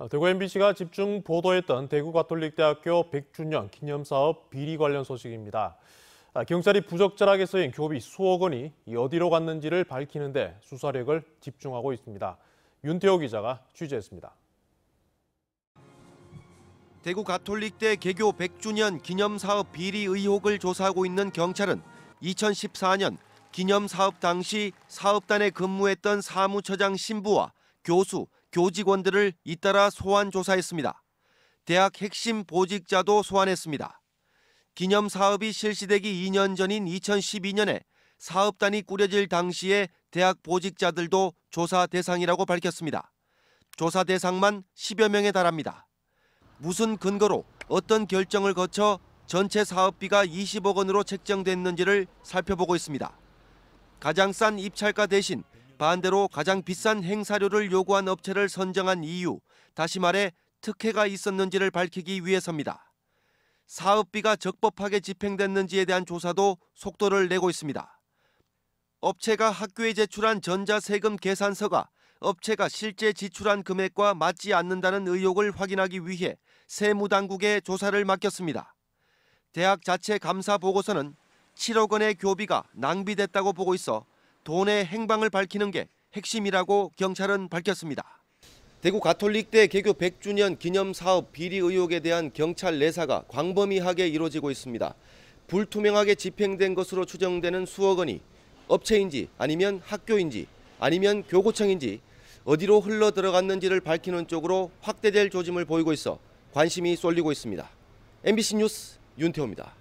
아, 대구 MBC가 집중 보도했던 대구 가톨릭대학교 100주년 기념사업 비리 관련 소식입니다. 아, 경찰이 부적절하게 쓰인 교비 수억 원이 어디로 갔는지를 밝히는 데 수사력을 집중하고 있습니다. 윤태호 기자가 취재했습니다. 대구 가톨릭대 개교 100주년 기념사업 비리 의혹을 조사하고 있는 경찰은 2014년 기념사업 당시 사업단에 근무했던 사무처장 신부와 교수, 교직원들을 잇따라 소환 조사했습니다. 대학 핵심 보직자도 소환했습니다. 기념 사업이 실시되기 2년 전인 2012년에 사업단이 꾸려질 당시에 대학 보직자들도 조사 대상이라고 밝혔습니다. 조사 대상만 10여 명에 달합니다. 무슨 근거로 어떤 결정을 거쳐 전체 사업비가 20억 원으로 책정됐는지를 살펴보고 있습니다. 가장 싼 입찰가 대신 반대로 가장 비싼 행사료를 요구한 업체를 선정한 이유, 다시 말해 특혜가 있었는지를 밝히기 위해서입니다. 사업비가 적법하게 집행됐는지에 대한 조사도 속도를 내고 있습니다. 업체가 학교에 제출한 전자세금 계산서가 업체가 실제 지출한 금액과 맞지 않는다는 의혹을 확인하기 위해 세무당국에 조사를 맡겼습니다. 대학 자체 감사 보고서는 7억 원의 교비가 낭비됐다고 보고 있어 돈의 행방을 밝히는 게 핵심이라고 경찰은 밝혔습니다. 대구 가톨릭대 개교 100주년 기념 사업 비리 의혹에 대한 경찰 내사가 광범위하게 이루어지고 있습니다. 불투명하게 집행된 것으로 추정되는 수억 원이 업체인지 아니면 학교인지 아니면 교구청인지 어디로 흘러 들어갔는지를 밝히는 쪽으로 확대될 조짐을 보이고 있어 관심이 쏠리고 있습니다. MBC 뉴스 윤태호입니다.